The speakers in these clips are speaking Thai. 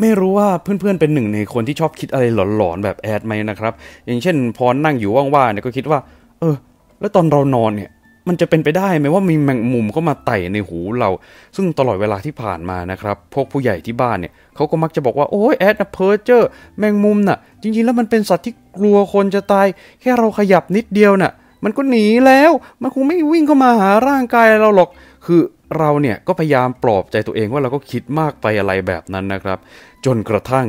ไม่รู้ว่าเพื่อนๆเป็นหนึ่งในคนที่ชอบคิดอะไรหลอนๆแบบแอดไหมนะครับ อย่างเช่นพอนั่งอยู่ว่างๆเนี่ยก็คิดว่า เออ แล้วตอนเรานอนเนี่ย มันจะเป็นไปได้ไหมว่ามีแมงมุมเข้ามาไต่ในหูเรา ซึ่งตลอดเวลาที่ผ่านมานะครับพวกผู้ใหญ่ที่บ้านเนี่ยเขาก็มักจะบอกว่าโอ้ยแอดนะเพอร์เจอร์แมงมุมน่ะ จริงๆ แล้วมันเป็นสัตว์ที่กลัวคนจะตาย แค่เราขยับนิดเดียวน่ะมันก็หนีแล้ว มันคงไม่วิ่งเข้ามาหาร่างกายเราหรอกคือเราเนี่ยก็พยายามปลอบใจตัวเองว่าเราก็คิดมากไปอะไรแบบนั้นนะครับ จนกระทั่ง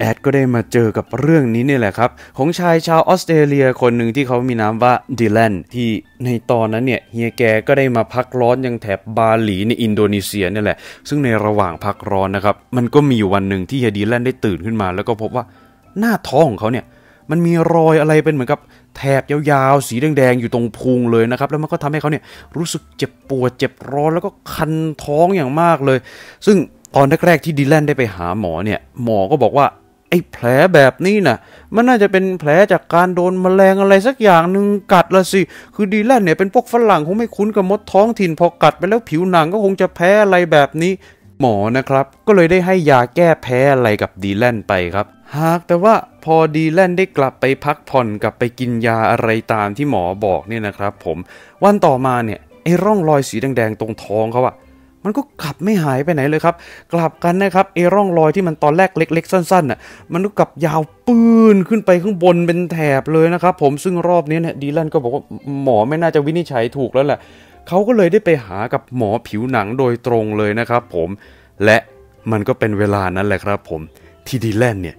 แอดก็ได้มาเจอกับเรื่องนี้นี่แหละครับ ของชายชาวออสเตรเลียคนหนึ่งที่เขามีนามว่าดิแลนที่ในตอนนั้นเนี่ยเฮียแกก็ได้มาพักร้อนยังแถบบาหลีในอินโดนีเซียนี่แหละซึ่งในระหว่างพักร้อนนะครับมันก็มีอยู่วันหนึ่งที่เฮียดิแลนได้ตื่นขึ้นมา แล้วก็พบว่าหน้าท้องของเขาเนี่ยมันมีรอยอะไรเป็นเหมือนกับแถบยาวๆ สีแดงๆ อยู่ตรงพุงเลยนะครับ แล้วมันก็ทำให้เขาเนี่ยรู้สึกเจ็บปวดเจ็บร้อน แล้วก็คันท้องอย่างมากเลย ซึ่งตอนแรกๆ ที่ดิแลนได้ไปหาหมอเนี่ยหมอก็บอกว่า ไอ้แผลแบบนี้นะ่ะ มันน่าจะเป็นแผลจากการโดนมแมลงอะไรสักอย่างหนึ่งกัดละสิ คือดีแลนเนี่ยเป็นพวกฝรั่งคงไม่คุ้นกับมดท้องถิ่น พอกัดไปแล้วผิวหนังก็คงจะแพ้อะไรแบบนี้ หมอนะครับก็เลยได้ให้ยาแก้แพ้อะไรกับดีแลนไปครับหากแต่ว่าพอดีแลนได้กลับไปพักผ่อนกลับไปกินยาอะไรตามที่หมอบอกเนี่ยนะครับ ผมวันต่อมาเนี่ยไอ้ร่องรอยสีแดงๆตรงท้องเขาอะมันก็กลับไม่หายไปไหนเลยครับ กลับกันนะครับไอ้ร่องรอยที่มันตอนแรกเล็ก ๆ สั้นๆอะมันก็กลับยาวปื้นขึ้นไปข้างบนเป็นแถบเลยนะครับ ผมซึ่งรอบนี้เนี่ยดีแลนก็บอกว่าหมอไม่น่าจะวินิจฉัยถูกแล้วแหละเขาก็เลยได้ไปหากับหมอผิวหนังโดยตรงเลยนะครับ ผมและมันก็เป็นเวลานั้นแหละครับ ผมที่ดีแลนเนี่ย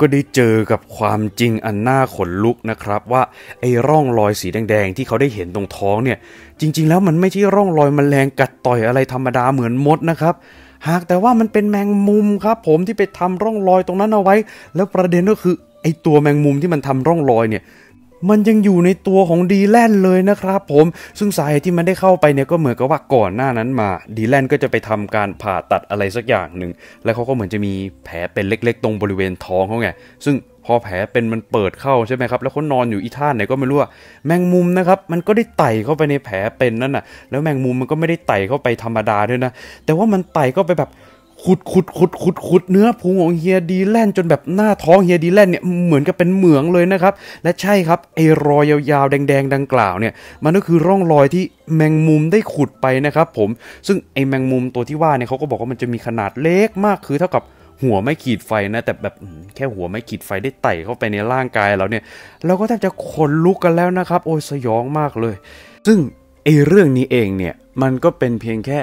ก็ได้เจอกับความจริงอันน่าขนลุกนะครับว่าไอ้ร่องรอยสีแดงๆ ที่เขาได้เห็นตรงท้องเนี่ย จริงๆ แล้วมันไม่ใช่ ร่องรอยมแมลงกัดต่อยอะไรธรรมดาเหมือนมดนะครับ หากแต่ว่ามันเป็นแมงมุมครับผมที่ไปทำร่องรอยตรงนั้นเอาไว้ แล้วประเด็นก็คือไอ้ตัวแมงมุมที่มันทำร่องรอยเนี่ยมันยังอยู่ในตัวของดีแลนเลยนะครับผมซึ่งสาเหตุที่มันได้เข้าไปเนี่ยก็เหมือนกับว่าก่อนหน้านั้นมาดีแลนก็จะไปทำการผ่าตัดอะไรสักอย่างหนึ่ง แล้วเขาก็เหมือนจะมีแผลเป็นเล็กๆตรงบริเวณท้องเขาไงซึ่งพอแผลเป็นมันเปิดเข้าใช่ไหมครับแล้วเขานอนอยู่อีท่านไหนก็ไม่รู้แมงมุมนะครับมันก็ได้ไต่เข้าไปในแผลเป็นนั่นน่ะ แล้วแมงมุมมันก็ไม่ได้ไต่เข้าไปธรรมดาด้วยนะแต่ว่ามันไต่เข้าไปแบบขุด ขุด ขุด ขุด ขุด เนื้อพุงของเฮียดีแลนจนแบบหน้าท้องเฮียดีแลนเนี่ยเหมือนกับเป็นเหมืองเลยนะครับ และใช่ครับไอรอยยาวๆ แดงๆดังกล่าวเนี่ยมันก็คือร่องรอยที่แมงมุมได้ขุดไปนะครับ ผมซึ่งไอแมงมุมตัวที่ว่าเนี่ยเขาก็บอกว่ามันจะมีขนาดเล็กมากคือ เท่ากับหัวไม่ขีดไฟนะแต่แบบแค่หัวไม่ขีดไฟได้ไต่เข้าไปในร่างกายเราเนี่ยเราก็แทบจะขนลุกกันแล้วนะครับ โอ้ยสยองมากเลย ซึ่งไอเรื่องนี้เองเนี่ยมันก็เป็นเพียงแค่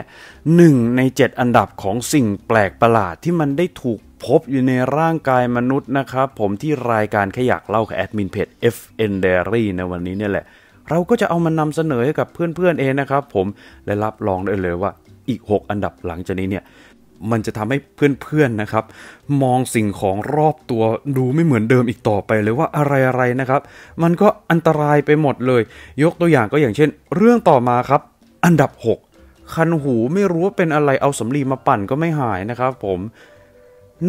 หนึ่งในเจ็ดอันดับของสิ่งแปลกประหลาดที่มันได้ถูกพบอยู่ในร่างกายมนุษย์นะครับ ผมที่รายการขยักเล่ากับแอดมินเพจ FN Diary ในวันนี้เนี่ยแหละ เราก็จะเอามานำเสนอให้กับเพื่อนๆเองนะครับผมและรับรองได้เลยว่าอีก 6 อันดับหลังจากนี้เนี่ยมันจะทำให้เพื่อนๆนะครับ มองสิ่งของรอบตัวดูไม่เหมือนเดิมอีกต่อไปเลยว่าอะไรๆนะครับ มันก็อันตรายไปหมดเลย ยกตัวอย่างก็อย่างเช่น เรื่องต่อมาครับอันดับ 6 คันหูไม่รู้ว่าเป็นอะไรเอาสำลีมาปั่นก็ไม่หายนะครับผม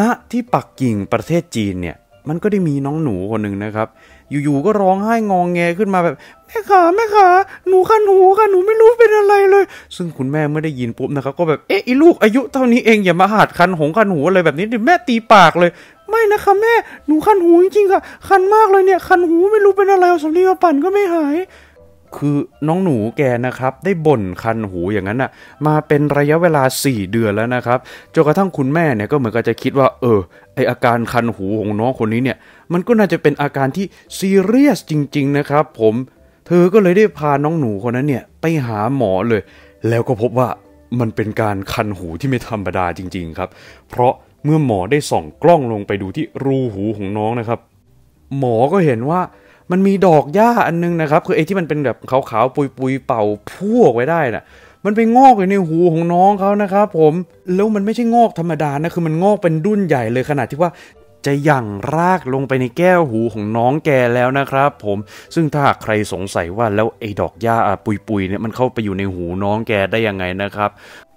ณนะที่ปักกิ่งประเทศจีนเนี่ยมันก็ได้มีน้องหนูคนหนึ่งนะครับ อยู่ ๆ ก็ร้องไห้งองแงขึ้นมาแบบแม่ขาแม่ขาหนูคันหูค่ะหนูไม่รู้เป็นอะไรเลย ซึ่งคุณแม่เมื่อได้ยินปุ๊บนะครับก็แบบเอ๊ะอีลูกอายุเท่านี้เองอย่ามาหัดคันหงคันหูอะไรแบบนี้ดิแม่ตีปากเลย ไม่นะคะแม่ หนูคันหูจริงๆค่ะคันมากเลยเนี่ย คันหูไม่รู้เป็นอะไรเอาสำลีมาปั่นก็ไม่หายคือน้องหนูแกนะครับได้บ่นคันหูอย่างนั้นน่ะมาเป็นระยะเวลา 4 เดือนแล้วนะครับจนกระทั่งคุณแม่เนี่ยก็เหมือนกับจะคิดว่า เออไออาการคันหูของน้องคนนี้เนี่ย มันก็น่าจะเป็นอาการที่ซีเรียสจริงๆ นะครับ ผมเธอก็เลยได้พาน้องหนูคนนั้นเนี่ยไปหาหมอเลย แล้วก็พบว่ามันเป็นการคันหูที่ไม่ธรรมดาจริง ๆครับ เพราะเมื่อหมอได้ส่องกล้องลงไปดูที่รูหูของน้องนะครับ หมอก็เห็นว่ามันมีดอกหญ้าอันนึงนะครับคือไอ้ที่มันเป็นแบบขาวๆปุยๆเป่าพุ่งไว้ได้นะ่ะมันไปงอกอยู่ในหูของน้องเขานะครับ ผมแล้วมันไม่ใช่งอกธรรมดานะคือมันงอกเป็นดุ้นใหญ่เลยขนาดที่ว่าจะยั่งรากลงไปในแก้วหูของน้องแกแล้วนะครับ ผมซึ่งถ้าใครสงสัยว่าแล้วไอ้ดอกหญ้าปุยๆเนี่ยมันเข้าไปอยู่ในหูน้องแกได้ยังไงนะครับ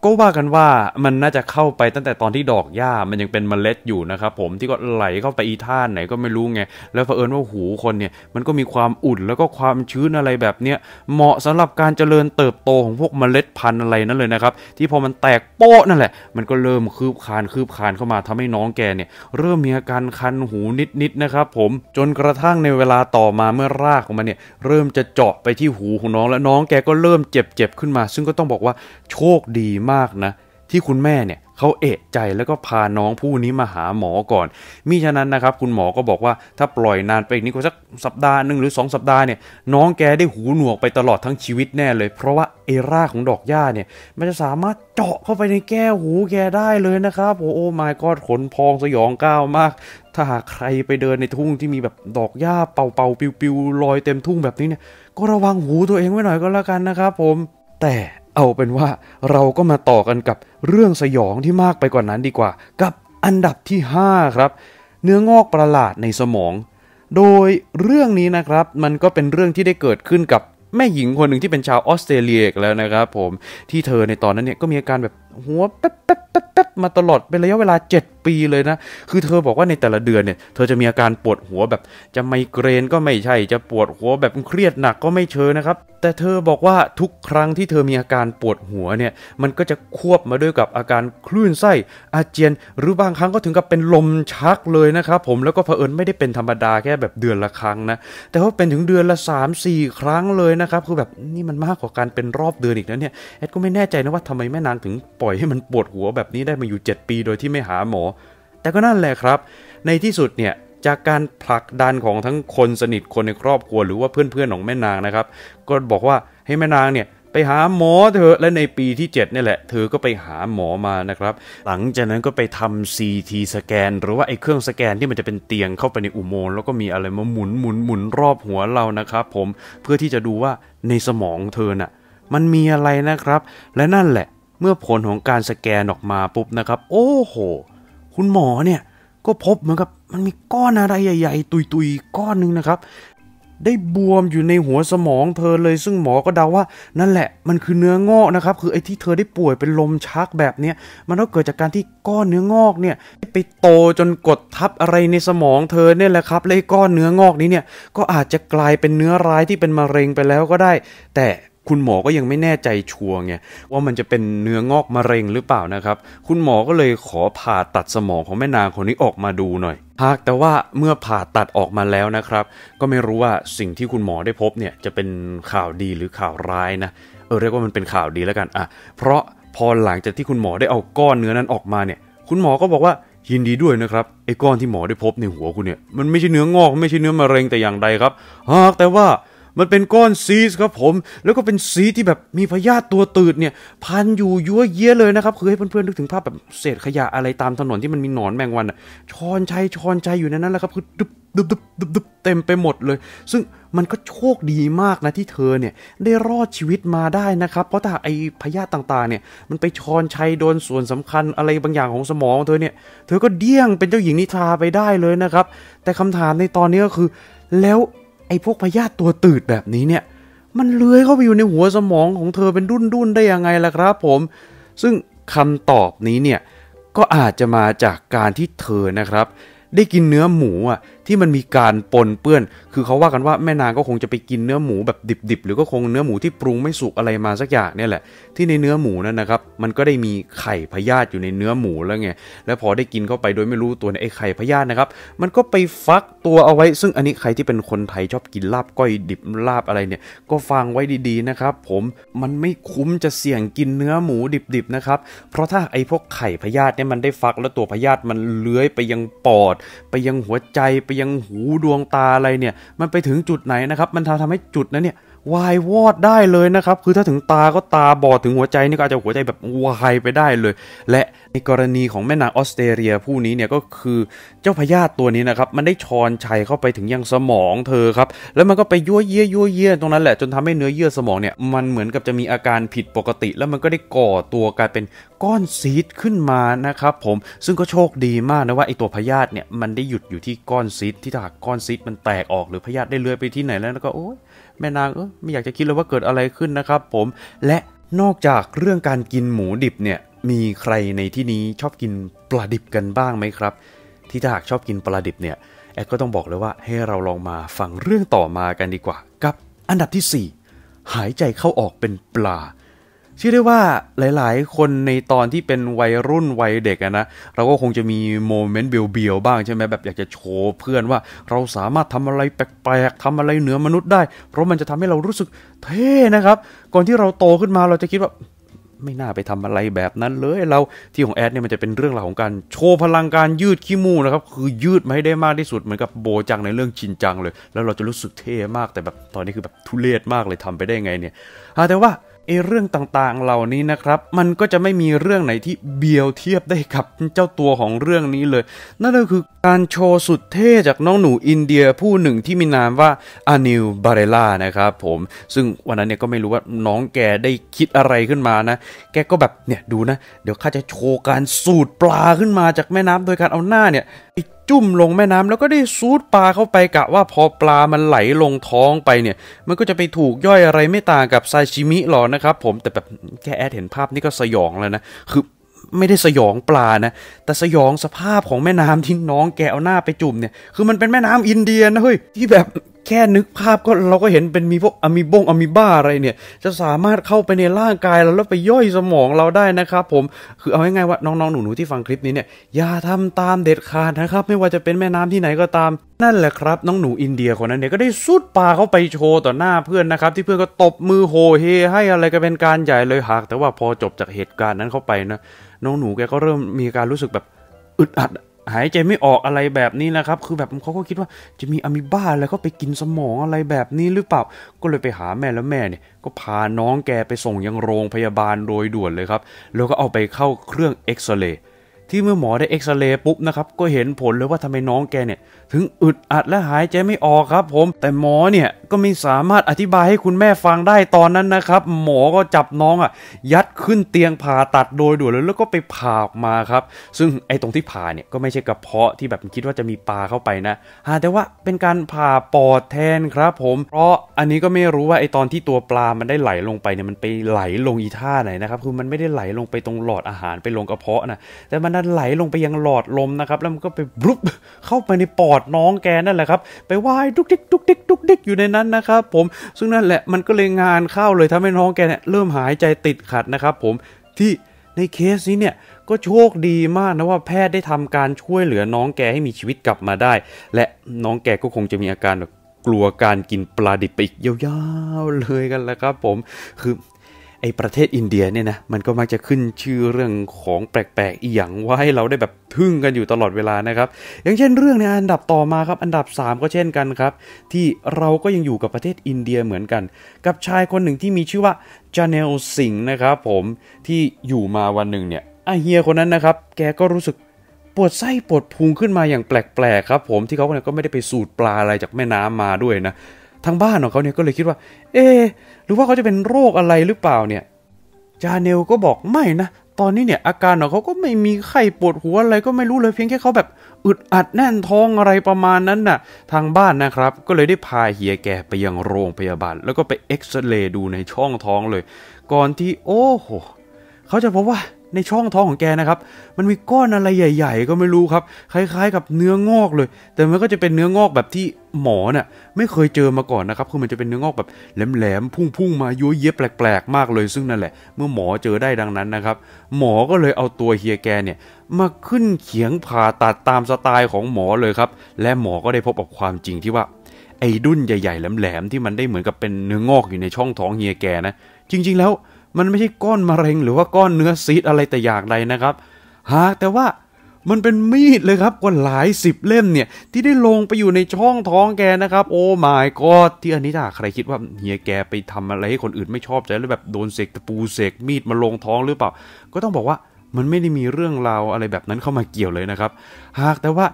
ก็ว่ากันว่ามันน่าจะเข้าไปตั้งแต่ตอนที่ดอกหญ้ามันยังเป็นเมล็ดอยู่นะครับผมที่ก็ไหลเข้าไปอีท่านไหนก็ไม่รู้ไงแล้วเผอิญว่าหูคนเนี่ยมันก็มีความอุ่นแล้วก็ความชื้นอะไรแบบเนี้ยเหมาะสำหรับการเจริญเติบโต ของพวกเมล็ดพันธุ์อะไรนั่นเลยนะครับที่พอมันแตกโป๊ะนั่นแหละมันก็เริ่มคืบคานคืบคานเข้ามาทำให้น้องแกเนี่ยเริ่มมีอาการคันหูนิดๆนะครับผมจนกระทั่งในเวลาต่อมาเมื่อรากของมันเนี่ยเริ่มจะเจาะไปที่หูของน้อง และน้องแกก็เริ่มเจ็บเจ็บขึ้นมาซึ่งก็ต้องบอกว่าโชคดีมากนะที่คุณแม่เนี่ยเขาเอะใจแล้วก็พาน้องผู้นี้มาหาหมอก่อนมิฉะนั้นนะครับคุณหมอก็บอกว่าถ้าปล่อยนานไปอีกนีดก็สักสัปดาห์หนึ่งหรือ2สัปดาห์เนี่ยน้องแกได้หูหนวกไปตลอดทั้งชีวิตแน่เลย เพราะว่าเอร่าของดอกหญ้าเนี่ย มันจะสามารถเจาะเข้าไปในแก้วหูแกได้เลยนะครับโอ้โอ้ไม่ก็ขนพองสยองก้าวมาก ถ้าหากใครไปเดินในทุ่งที่มีแบบดอกหญ้าเป่าๆปิวๆลอยเต็มทุ่งแบบนี้เนี่ยก็ระวังหูตัวเองไว้หน่อยก็แล้วกันนะครับ ผมแต่เอาเป็นว่าเราก็มาต่อกันกับเรื่องสยองที่มากไปกว่านั้นดีกว่า กับอันดับที่5ครับเนื้องอกประหลาดในสมอง โดยเรื่องนี้นะครับมันก็เป็นเรื่องที่ได้เกิดขึ้นกับแม่หญิงคนหนึ่งที่เป็นชาวออสเตรเลียแล้วนะครับ ผมที่เธอในตอนนั้นเนี่ยก็มีอาการแบบหัวแป๊บแป๊บแป๊บมาตลอดเป็นระยะเวลา 7ีเลยนะคือเธอบอกว่าในแต่ละเดือนเนี่ยเธอจะมีอาการปวดหัวแบบ จะไมเกรนก็ไม่ใช่จะปวดหัวแบบเครียดหนักก็ไม่เชินะครับแต่เธอบอกว่าทุกครั้งที่เธอมีอาการปวดหัวเนี่ยมันก็จะควบมาด้วยกับอาการคลื่นไส้อาเจียน หรือบางครั้งก็ถึงกับเป็นลมชักเลยนะครับผมแล้วก็เผอิญไม่ได้เป็นธรรมดาแค่แบบเดือนละครั้งนะแต่ว่าเป็นถึงเดือนละ 3-4 ครั้งเลยนะครับคือแบบนี่มันมากกว่าการเป็นรอบเดือนอีกนะเนี่ยแอดก็ไม่แน่ใจนะว่าทำไมแม่นางถึง ปล่อยให้มันปวดหัวแบบนี้ได้มาอยู่ 7 ปี โดยที่ไม่หาหมอแต่ก็นั่นแหละครับ ในที่สุดเนี่ยจากการผลักดันของทั้งคนสนิทคนในครอบครัวหรือว่าเพื่อนๆของแม่นางนะครับ ก็บอกว่าให้แม่นางเนี่ย ไปหาหมอเธอและในปีที่7นี่แหละเธอก็ไปหาหมอมานะครับ หลังจากนั้นก็ไปทำ CT สแกนหรือว่าไอ้เครื่องสแกนที่มันจะเป็นเตียงเข้าไปในอุโมงค์แล้วก็มีอะไรมาหมุนหมุนหมุนรอบหัวเรานะครับ ผมเพื่อที่จะดูว่าในสมองเธอน่ะมันมีอะไรนะครับ และนั่นแหละเมื่อผลของการสแกนออกมาปุ๊บนะครับ โอ้โหคุณหมอเนี่ยก็พบเหมือนกับมันมีก้อนอะไรใหญ่ๆ ตุยๆก้อนนึงนะครับ ได้บวมอยู่ในหัวสมองเธอเลยซึ่งหมอก็เดาว่านั่นแหละมันคือเนื้องอกนะครับ คือไอ้ที่เธอได้ป่วยเป็นลมชักแบบเนี้ยมันก็เกิดจากการที่ก้อนเนื้องอกเนี่ยไปโตจนกดทับอะไรในสมองเธอเนี่ยแหละครับเลยก้อนเนื้องอกนี้เนี่ยก็อาจจะกลายเป็นเนื้อร้ายที่เป็นมะเร็งไปแล้วก็ได้ แต่คุณหมอก็ยังไม่แน่ใจชัวร์ไงว่ามันจะเป็นเนื้องอกมะเร็งหรือเปล่านะครับ คุณหมอก็เลยขอผ่าตัดสมองของแม่นางคนนี้ออกมาดูหน่อยหากแต่ว่าเมื่อผ่าตัดออกมาแล้วนะครับ ก็ไม่รู้ว่าสิ่งที่คุณหมอได้พบเนี่ย จะเป็นข่าวดีหรือข่าวร้ายนะ เออเรียกว่ามันเป็นข่าวดีแล้วกันอ่ะ เพราะพอหลังจากที่คุณหมอได้เอาก้อนเนื้อนั้นออกมาเนี่ย คุณหมอก็บอกว่ายินดีด้วยนะครับไอ้ก้อนที่หมอได้พบในหัวคุณเนี่ยมันไม่ใช่เนื้องอกไม่ใช่เนื้อมะเร็งแต่อย่างใดครับ หากแต่ว่ามันเป็นก้อนซีสครับผม แล้วก็เป็นซีที่แบบมีพยาธิตัวตืดเนี่ย พันอยู่ยั่วเยี้ยเลยนะครับคือให้เพื่อนๆนึกถึงภาพแบบเศษขยะอะไรตามถนนที่มันมีหนอนแมงวันอ่ะชอนชัย ชอนชัย อยู่ในนั้นแหละครับ คือดึบดึบดึบดึบดึบเต็มไปหมดเลย ซึ่งมันก็โชคดีมากนะที่เธอเนี่ยได้รอดชีวิตมาได้นะครับ เพราะถ้าไอ้พยาธิต่างๆ เนี่ย มันไปชอนชัยโดนส่วนสำคัญอะไรบางอย่างของสมอง เธอเนี่ย เธอก็เดี้ยงเป็นเจ้าหญิงนิทราไปได้เลยนะครับ แต่คำถามในตอนนี้ก็คือแล้วไอ้พวกพยาธิตัวตืดแบบนี้เนี่ย มันเลื้อยเข้าไปอยู่ในหัวสมองของเธอเป็นดุนดุนได้ยังไงล่ะครับผม ซึ่งคำตอบนี้เนี่ย ก็อาจจะมาจากการที่เธอนะครับ ได้กินเนื้อหมูอ่ะที่มันมีการปนเปื้อน คือเขาว่ากันว่าแม่นางก็คงจะไปกินเนื้อหมูแบบดิบๆ หรือก็คงเนื้อหมูที่ปรุงไม่สุกอะไรมาสักอย่างเนี่ยแหละ ที่ในเนื้อหมูนั่นนะครับ มันก็ได้มีไข่พยาธิอยู่ในเนื้อหมูแล้วไง แล้วพอได้กินเข้าไปโดยไม่รู้ตัวในไอ้ไข่พยาธินะครับ มันก็ไปฟักตัวเอาไว้ ซึ่งอันนี้ใครที่เป็นคนไทยชอบกินลาบก้อยดิบลาบอะไรเนี่ย ก็ฟังไว้ดีๆนะครับ ผม มันไม่คุ้มจะเสี่ยงกินเนื้อหมูดิบๆนะครับ เพราะถ้าไอ้พวกไข่พยาธิเนี่ยมันได้ฟักแล้วตัวพยาธิมันเลื้อยไปยังปอด ไปยังหัวใจไปยังหูดวงตาอะไรเนี่ยมันไปถึงจุดไหน นะ ครับ มันทำให้จุด นั้น เนี่ย วาย วอด ได้เลย นะ ครับ คือถ้าถึงตาก็ตาบอดถึงหัวใจ นี่ก็ อาจจะหัวใจแบบ วาย ไปได้เลย และในกรณีของแม่นางออสเตรเลียผู้นี้เนี่ยก็คือเจ้าพญาตตัวนี้นะครับมันได้ชอนชัยเข้าไปถึงยังสมองเธอครับ แล้วมันก็ไปยั่วเยี่ยยั่วเยี่ยตรงนั้นแหละจนทำให้เนื้อเยื่อสมองเนี่ยมันเหมือนกับจะมีอาการผิดปกติ แล้วมันก็ได้ก่อตัวกลายเป็นก้อนซีดขึ้นมานะครับผมซึ่งก็โชคดีมากนะว่าไอตัวพญาตเนี่ยมันได้หยุดอยู่ที่ก้อนซีดที่ถ้าก้อนซีดมันแตกออกหรือพญาตได้เลื้อยไปที่ไหนแล้วก็โอ้ยแม่นางเออไม่อยากจะคิดเลยว่าเกิดอะไรขึ้นนะครับ ผมและนอกจากเรื่องการกินหมูดิบเนี่ยมีใครในที่นี้ชอบกินปลาดิบ กันบ้างไหมครับ ที่ถ้าหากชอบกินปลาดิบเนี่ย แอดก็ต้องบอกเลยว่าให้เราลองมา ฟังเรื่องต่อมากันดีกว่า กับอันดับที่ 4 หายใจเข้าออกเป็นปลาเชื่อได้ว่าหลาย ๆ คนในตอนที่เป็นวัยรุ่นวัยเด็กนะเราก็คงจะมีโมเมนต์เบียวๆบ้างใช่ไหมแบบอยากจะโชว์เพื่อนว่าเราสามารถทำอะไรแปลก ๆทำอะไรเหนือมนุษย์ได้ เพราะมันจะทำให้เรารู้สึกเท่นะครับ ก่อนที่เราโตขึ้นมาเราจะคิดว่าไม่น่าไปทำอะไรแบบนั้นเลยเราที่ของแอดเนี่ยมันจะเป็นเรื่องราวของการโชว์พลังการยืดขี้มูนะครับคือยืดมาให้ได้มากที่สุด เหมือนกับโบจังในเรื่องชินจังเลย แล้วเราจะรู้สึกเท่มากแต่แบบตอนนี้คือแบบทุเรศมากเลยทำไปได้ไงเนี่ย แต่ว่าเอเรื่องต่างๆ เหล่านี้นะครับ มันก็จะไม่มีเรื่องไหนที่เบียวเทียบได้กับเจ้าตัวของเรื่องนี้เลย นั่นก็คือการโชว์สุดเท่จากน้องหนูอินเดียผู้หนึ่งที่มีนามว่า อานิลบาเรล่า นะครับผม ซึ่งวันนั้นเนี่ยก็ไม่รู้ว่า น้องแกได้คิดอะไรขึ้นมานะ แกก็แบบ เนี่ยดูนะ เดี๋ยวข้าจะโชว์การสูดปลาขึ้นมาจากแม่น้ำโดยการเอาหน้าเนี่ยจุ่มลงแม่น้ำแล้วก็ได้ซูดปลาเข้าไปกะว่าพอปลามันไหลลงท้องไปเนี่ย มันก็จะไปถูกย่อยอะไรไม่ต่างกับซาชิมิหรอกนะครับ ผมแต่แบบแค่แอดเห็นภาพนี่ก็สยองแล้วนะคือไม่ได้สยองปลานะ แต่สยองสภาพของแม่น้ำที่น้องแกเอาหน้าไปจุ่มเนี่ยคือมันเป็นแม่น้ำอินเดียนะเฮ้ยที่แบบแค่นึกภาพก็เราก็เห็นเป็นมีพวกอะมีบงอะมีบ้าอะไรเนี่ยจะสามารถเข้าไปในร่างกายเราแล้วไปย่อยสมองเราได้นะครับ ผมคือเอาง่ายๆว่าน้องๆหนูๆที่ฟังคลิปนี้เนี่ยอย่าทำตามเด็ดขาดนะครับไม่ว่าจะเป็นแม่น้ำที่ไหนก็ตาม นั่นแหละครับ น้องหนูอินเดียคนนั้นเนี่ยก็ได้สุดปลาเข้าไปโชว์ต่อหน้าเพื่อนนะครับที่เพื่อนก็ตบมือโหเฮให้อะไรก็เป็นการใหญ่เลยหากแต่ว่าพอจบจากเหตุการณ์นั้นเข้าไปนะน้องหนูแกก็เริ่มมีการรู้สึกแบบอึดอัดหายใจไม่ออกอะไรแบบนี้นะครับ คือแบบเขาก็คิดว่า จะมีอมีบ้าะไรเก็ไปกินสมองอะไรแบบนี้หรือเปล่า ก็เลยไปหาแม่แล้วแม่เนี่ยก็พาน้องแกไปส่งยังโรงพยาบาลโดยด่วนเลยครับ แล้วก็เอาไปเข้าเครื่องเอ็กซเรย์ที่เมื่อหมอได้เอ็กซเรย์ปุ๊บนะครับ ก็เห็นผลเลยว่าทำไมน้องแกเนี่ย ถึงอึดอัดและหายใจไม่ออกครับผม แต่หมอเนี่ยก็ไม่สามารถอธิบายให้คุณแม่ฟังได้ตอนนั้นนะครับ หมอก็จับน้องอ่ะยัดขึ้นเตียงผ่าตัดโดยด่วนแล้วก็ไปผ่าออกมาครับ ซึ่งไอ้ตรงที่ผ่าเนี่ยก็ไม่ใช่กระเพาะที่แบบคิดว่าจะมีปลาเข้าไปนะแต่ว่าเป็นการผ่าปอดแทนครับผม เพราะอันนี้ก็ไม่รู้ว่าไอ้ตอนที่ตัวปลามันได้ไหลลงไปเนี่ยมันไปไหลลงอีท่าไหนนะครับคือมันไม่ได้ไหลลงไปตรงหลอดอาหารไปลงกระเพาะนะแต่มันันไหลลงไปยังหลอดลมนะครับ แล้วมันก็ไปบลุบเข้าไปในปอดน้องแกนั่นแหละครับ ไปว่ายทุกทิกทุกทิกทุกทิกอยู่ในนั้นนะครับ ผม ซึ่งนั่นแหละมันก็เลยงานเข้าเลยทำให้น้องแกเนี่ยเริ่มหายใจติดขัดนะครับ ผม ที่ในเคสนี้เนี่ยก็โชคดีมากนะว่าแพทย์ได้ทำการช่วยเหลือน้องแกให้มีชีวิตกลับมาได้ และน้องแกก็คงจะมีอาการแบบกลัวการกินปลาดิบไปอีกยาวๆเลยกันแล้วครับ ผม คือไอประเทศอินเดียเนี่ยนะมันก็มักจะขึ้นชื่อเรื่องของแปลกๆอีหยังไว้ให้เราได้แบบทึ่งกันอยู่ตลอดเวลานะครับ อย่างเช่นเรื่องในอันดับต่อมาครับ อันดับ 3 ก็เช่นกันครับ ที่เราก็ยังอยู่กับประเทศอินเดียเหมือนกัน กับชายคนหนึ่งที่มีชื่อว่าจาเนลสิงห์นะครับผมที่อยู่มาวันหนึ่งเนี่ยไอเฮียคนนั้นนะครับ แกก็รู้สึกปวดไส้ปวดพุงขึ้นมาอย่างแปลกๆครับ ผมที่เขาเนี่ยก็ไม่ได้ไปสูดปลาอะไรจากแม่น้ำมาด้วยนะทางบ้านของเขาเนี่ยก็เลยคิดว่า เอ๊หรือว่าเขาจะเป็นโรคอะไรหรือเปล่าเนี่ย จาเนลก็บอก ไม่นะ ตอนนี้เนี่ยอาการของเขาก็ไม่มีไข้ปวดหัวอะไรก็ไม่รู้เลยเพียงแค่เขาแบบอึดอัดแน่นท้องอะไรประมาณนั้นน่ะ ทางบ้านนะครับ ก็เลยได้พาเฮียแกไปยังโรงพยาบาล แล้วก็ไปเอ็กซเรย์ดูในช่องท้องเลย ก่อนที่โอ้โหเขาจะพบว่าในช่องท้องของแกนะครับ มันมีก้อนอะไรใหญ่ ๆ ก็ไม่รู้ครับ คล้ายๆ กับเนื้องอกเลย แต่มันก็จะเป็นเนื้องอกแบบที่หมอเนี่ยไม่เคยเจอมาก่อนนะครับคือมันจะเป็นเนื้องอกแบบแหลมๆพุ่งๆมาย้ยเย็บแปลก ๆมากเลย ซึ่งนั่นแหละ เมื่อหมอเจอได้ดังนั้นนะครับ หมอก็เลยเอาตัวเฮียแกเนี่ยมาขึ้นเขียงผ่าตัดตามสไตล์ของหมอเลยครับ และหมอก็ได้พบกับความจริงที่ว่า ไอ้ดุ้นใหญ่ๆแหลมๆที่มันได้เหมือนกับเป็นเนื้องอกอยู่ในช่องท้องเฮียแกนะ จริงๆแล้วมันไม่ใช่ก้อนมะเร็งหรือว่าก้อนเนื้อซีดอะไรแต่อย่างใดนะครับ หากแต่ว่ามันเป็นมีดเลยครับกว่าหลายสิบเล่มเนี่ยที่ได้ลงไปอยู่ในช่องท้องแกนะครับ โอ้ my god ที่อันนี้ถ้าใครคิดว่าเฮียแกไปทำอะไรให้คนอื่นไม่ชอบใจแล้วแบบโดนเสกตะปูเสกมีดมาลงท้องหรือเปล่า ก็ต้องบอกว่ามันไม่ได้มีเรื่องราวอะไรแบบนั้นเข้ามาเกี่ยวเลยนะครับ หากแต่ว่า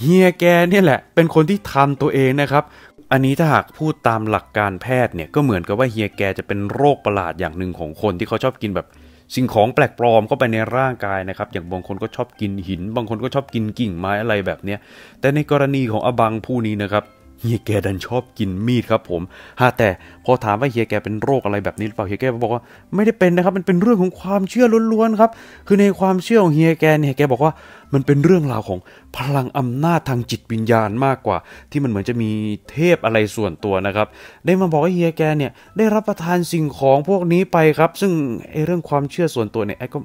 เฮียแกเนี่ยแหละ เป็นคนที่ทำตัวเองนะครับอันนี้ถ้าหากพูดตามหลักการแพทย์เนี่ยก็เหมือนกับว่าเฮียแกจะเป็นโรคประหลาดอย่างหนึ่งของคนที่เขาชอบกินแบบ สิ่งของแปลกปลอมเข้าไปในร่างกายนะครับ อย่างบางคนก็ชอบกินหิน บางคนก็ชอบกินกิ่งไม้อะไรแบบเนี้ยแต่ในกรณีของอบังผู้นี้นะครับเฮียแกดันชอบกินมีดครับผมฮะแต่พอถามว่าเฮียแกเป็นโรคอะไรแบบนี้หรือเปล่าเฮียแกบอกว่าไม่ได้เป็นนะครับมันเป็นเรื่องของความเชื่อล้วนๆครับคือในความเชื่อของเฮียแกเนี่ยแกบอกว่า มันเป็นเรื่องราวของพลังอำนาจทางจิตวิญญาณมากกว่า ที่มันเหมือนจะมีเทพอะไรส่วนตัวนะครับ ได้มาบอกว่าเฮียแกเนี่ยได้รับประทานสิ่งของพวกนี้ไปครับ ซึ่งไอเรื่องความเชื่อส่วนตัวเนี่ยไอก็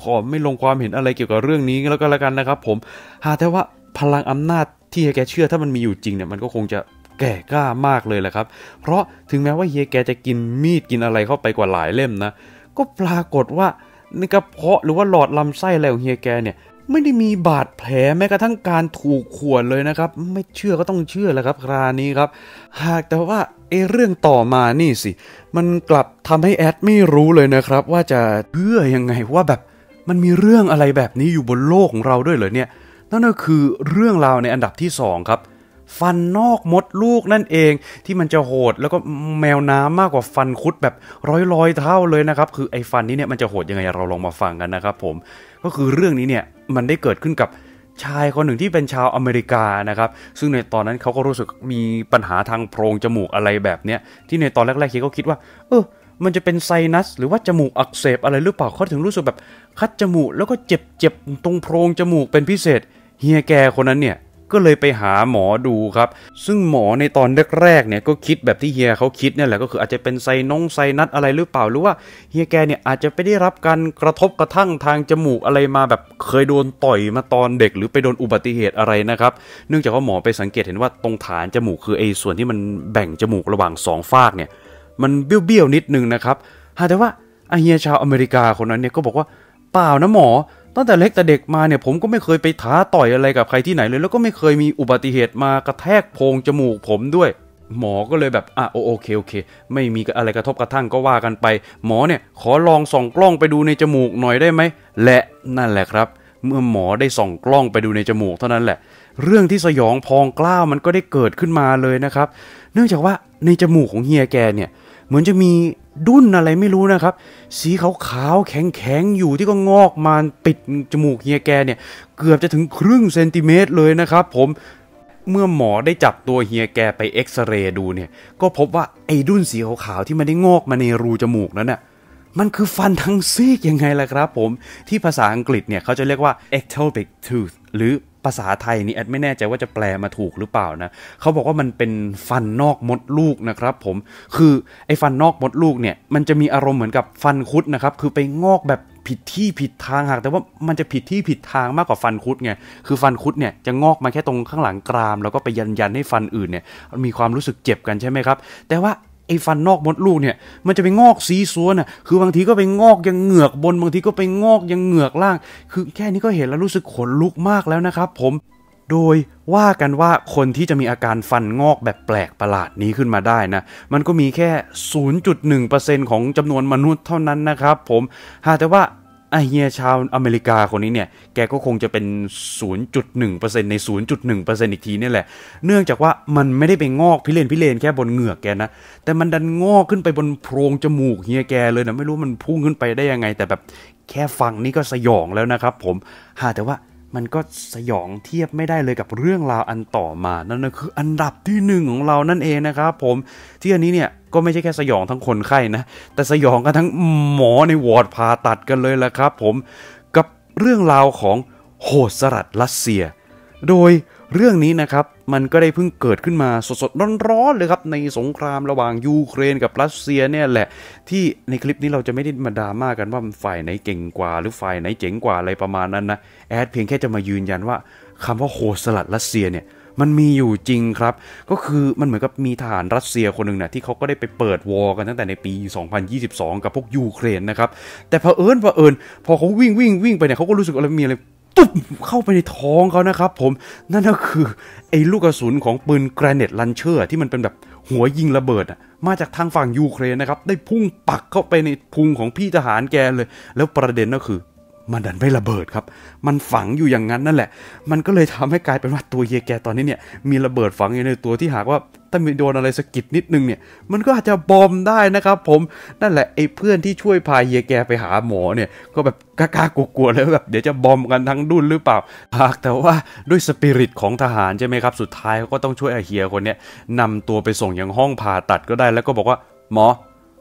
ขอไม่ลงความเห็นอะไรเกี่ยวกับเรื่องนี้แล้วก็แล้วกันนะครับ ผมหาแต่ว่าพลังอำนาจที่เฮียแกเชื่อถ้ามันมีอยู่จริงเนี่ยมันก็คงจะแก่กล้ามากเลยแหละครับเพราะถึงแม้ว่าเฮียแกจะกินมีดกินอะไรเข้าไปกว่าหลายเล่มนะ ก็ปรากฏว่าในกระเพาะหรือว่าหลอดลำไส้อะไรของเฮียแกเนี่ยไม่ได้มีบาดแผลแม้กระทั่งการถูกข่วนเลยนะครับไม่เชื่อก็ต้องเชื่อแหละครับครานี้ครับ หากแต่ว่าเอเรื่องต่อมานี่สิ มันกลับทำให้แอดไม่รู้เลยนะครับว่าจะเพื่อยังไงว่าแบบมันมีเรื่องอะไรแบบนี้อยู่บนโลกของเราด้วยเหรอเนี่ยนั่นก็คือเรื่องราวในอันดับที่2ครับ ฟันนอกมดลูกนั่นเองที่มันจะโหดแล้วก็แมวน้ำมากกว่าฟันคุดแบบร้อยๆเท่าเลยนะครับ คือไอ้ฟันนี้เนี่ยมันจะโหดยังไง เราลองมาฟังกันนะครับ ผมก็คือเรื่องนี้เนี่ยมันได้เกิดขึ้นกับชายคนหนึ่งที่เป็นชาวอเมริกานะครับซึ่งในตอนนั้นเขาก็รู้สึกมีปัญหาทางโพรงจมูกอะไรแบบเนี้ยที่ในตอนแรกๆเขาคิดว่าเออมันจะเป็นไซนัส หรือว่าจมูกอักเสบอะไรหรือเปล่าเขาถึงรู้สึกแบบคัดจมูก แล้วก็เจ็บเจ็บตรงโพรงจมูกเป็นพิเศษเฮียแกคนนั้นเนี่ยก็เลยไปหาหมอดูครับซึ่งหมอในตอนแรกๆเนี่ยก็คิดแบบที่เฮียเขาคิดเนี่ยแหละก็คืออาจจะเป็นไซนงไซนัสอะไรหรือเปล่าหรือว่าเฮียแกเนี่ยอาจจะไปได้รับการกระทบกระทั่งทางจมูกอะไรมาแบบเคยโดนต่อยมาตอนเด็กหรือไปโดนอุบัติเหตุอะไรนะครับเนื่องจากว่าหมอไปสังเกตเห็นว่าตรงฐานจมูกคือไอ้ส่วนที่มันแบ่งจมูกระหว่าง2ฟากเนี่ยมันเบี้ยวๆนิดนึงนะครับแต่ว่าอาเฮียชาวอเมริกาคนนั้นเนี่ยก็บอกว่า เปล่านะหมอ ตั้งแต่เล็กแต่เด็กมาเนี่ยผมก็ไม่เคยไปท้าต่อยอะไรกับใครที่ไหนเลย แล้วก็ไม่เคยมีอุบัติเหตุมากระแทกโพรงจมูกผมด้วย หมอก็เลยแบบอ่ะโอเคโอเคไม่มีอะไรกระทบกระทั่งก็ว่ากันไป หมอเนี่ยขอลองส่องกล้องไปดูในจมูกหน่อยได้ไหมและนั่นแหละครับ เมื่อหมอได้ส่องกล้องไปดูในจมูก เท่านั้นแหละ เรื่องที่สยองพองกล้าวมันก็ได้เกิดขึ้นมาเลยนะครับ เนื่องจากว่าในจมูกของเฮียแกเนี่ยเหมือนจะมีดุ้นอะไรไม่รู้นะครับ สีขาวๆแข็งๆอยู่ที่ก็งอกมาติดจมูกเฮียแกเนี่ย เกือบจะถึงครึ่งเซนติเมตรเลยนะครับผมเมื่อหมอได้จับตัวเฮียแกไปเอ็กซเรย์ดูเนี่ย ก็พบว่าไอ้ดุ้นสีขาวๆที่มันได้งอกมาในรูจมูกนั้นน่ะมันคือฟันทั้งซีกยังไงล่ะครับผม ที่ภาษาอังกฤษเนี่ยเขาจะเรียกว่า ectopic tooth หรือภาษาไทยนี่แอดไม่แน่ใจว่าจะแปลมาถูกหรือเปล่านะ เขาบอกว่ามันเป็นฟันนอกมดลูกนะครับ ผม คือ ไอ้ฟันนอกมดลูกเนี่ยมันจะมีอารมณ์เหมือนกับฟันคุดนะครับ คือไปงอกแบบผิดที่ผิดทางหากแต่ว่ามันจะผิดที่ผิดทางมากกว่าฟันคุดไง คือฟันคุดเนี่ยจะงอกมาแค่ตรงข้างหลังกราม แล้วก็ไปยันยันให้ฟันอื่นเนี่ยมีความรู้สึกเจ็บกันใช่ไหมครับ แต่ว่าไอ้ฟันนอกมดลูกเนี่ย มันจะไปงอกสีสวน่ะคือบางทีก็ไปงอกยังเหงือกบน บางทีก็ไปงอกยังเหงือกล่าง คือแค่นี้ก็เห็นแล้วรู้สึกขนลุกมากแล้วนะครับ ผม โดยว่ากันว่าคนที่จะมีอาการฟันงอกแบบแปลกประหลาดนี้ขึ้นมาได้นะมันก็มีแค่ 0.1%ของจำนวนมนุษย์เท่านั้นนะครับ ผมหากแต่ว่าอเฮียชาวอเมริกาคนนี้เนี่ย แกก็คงจะเป็น 0.1%ใน 0.1%อีกทีนี่แหละ เนื่องจากว่ามันไม่ได้ไปงอกพิเรนพิเรนแค่บนเหงือกแกนะ แต่มันดันงอกขึ้นไปบนโพรงจมูกเฮียแกเลยนะ ไม่รู้มันพุ่งขึ้นไปได้ยังไง แต่แบบแค่ฟังนี่ก็สยองแล้วนะครับผม หาแต่ว่ามันก็สยองเทียบไม่ได้เลยกับเรื่องราวอันต่อมา นั่นก็คืออันดับที่หนึ่งของเรานั่นเองนะครับผม ที่อันนี้เนี่ยก็ไม่ใช่แค่สยองทั้งคนไข้นะ แต่สยองกันทั้งหมอในวอร์ดผ่าตัดกันเลยละครับ ผม กับเรื่องราวของโหดสลัดรัสเซีย โดยเรื่องนี้นะครับมันก็ได้เพิ่งเกิดขึ้นมาสดๆร้อนๆเลยครับในสงครามระหว่างยูเครนกับรัสเซียเนี่ยแหละที่ในคลิปนี้เราจะไม่ได้มาดราม่ากันว่าฝ่ายไหนเก่งกว่าหรือฝ่ายไหนเจ๋งกว่าอะไรประมาณนั้นนะแอดเพียงแค่จะมายืนยันว่า คำว่าโคสลัดรัสเซียเนี่ยมันมีอยู่จริงครับ ก็คือมันเหมือนกับมีทหารรัสเซียคนหนึ่งนะ่ยที่เขาก็ได้ไปเปิดวอกันตั้งแต่ในปี 2022กับพวกยูเครนนะครับแต่เผอิญเผอิญพอเขาวิ่งวิ่งวิ่งไปเนี่ยเขาก็รู้สึกอะไรมีอะไรตุ๊บเข้าไปในท้องเขานะครับ ผมนั่นก็คือ ไอ้ลูกกระสุนของปืนแกรเนตลันเชอร์ที่มันเป็นแบบ หัวยิงระเบิดอ่ะมาจากทางฝั่งยูเครนนะครับ ได้พุ่งปักเข้าไปในพุงของพี่ทหารแกเลย แล้วประเด็นก็คือมันดันไม่ระเบิดครับ มันฝังอยู่อย่างนั้นนั่นแหละ มันก็เลยทำให้กลายเป็นว่าตัวเยแกตอนนี้เนี่ย มีระเบิดฝังอยู่ในตัวที่หากว่าถ้ามีโดนอะไรสะกิดนิดนึงเนี่ย มันก็อาจจะบอมได้นะครับ ผม นั่นแหละไอ้เพื่อนที่ช่วยพายเยแกไปหาหมอเนี่ย ก็แบบกล้ากลัวๆแล้วแบบเดี๋ยวจะบอมกันทั้งดุนหรือเปล่าหากแต่ว่าด้วยสปิริตของทหารใช่ไหมครับ สุดท้ายเขาก็ต้องช่วยไอ้เฮียคนเนี้ยนำตัวไปส่งยังห้องผ่าตัดก็ได้ แล้วก็บอกว่าหมอ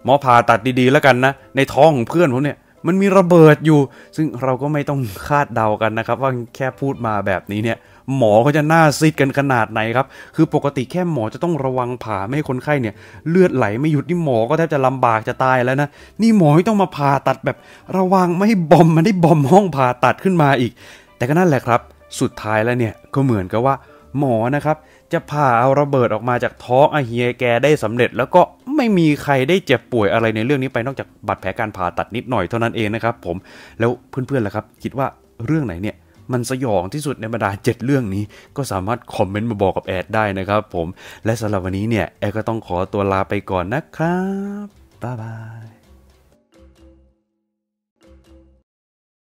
หมอผ่าตัดดีๆ แล้วกันนะในท้องของเพื่อนผมเนี่ยมันมีระเบิดอยู่ ซึ่งเราก็ไม่ต้องคาดเดากันนะครับ ว่าแค่พูดมาแบบนี้เนี่ย หมอเขาจะหน้าซีดกันขนาดไหนครับคือปกติแค่หมอจะต้องระวังผ่าไม่ให้คนไข้เนี่ยเลือดไหลไม่หยุดนี่หมอก็แทบจะลำบากจะตายแล้วนะนี่หมอ่ต้องมาผ่าตัดแบบ ระวังไม่ให้บอมมันได้บอมห้องผ่าตัดขึ้นมาอีก แต่ก็นั่นแหละครับ สุดท้ายแล้วเนี่ยก็เหมือนกับว่า หมอนะครับจะผ่าเอาระเบิดออกมาจากท้องอาเฮียแกได้สำเร็จ แล้วก็ไม่มีใครได้เจ็บป่วยอะไรในเรื่องนี้ไปนอกจากบาดแผลการผ่าตัดนิดหน่อยเท่านั้นเองนะครับผมแล้วเพื่อนๆล่ะครับ คิดว่าเรื่องไหนเนี่ย มันสยอง ที่สุดในบรรดา 7 เรื่องนี้ ก็สามารถ คอมเมนต์มาบอกกับแอดได้นะครับ ผมและสำหรับวันนี้เนี่ยแอดก็ต้องขอตัวลาไปก่อนนะครับบ๊ายบาย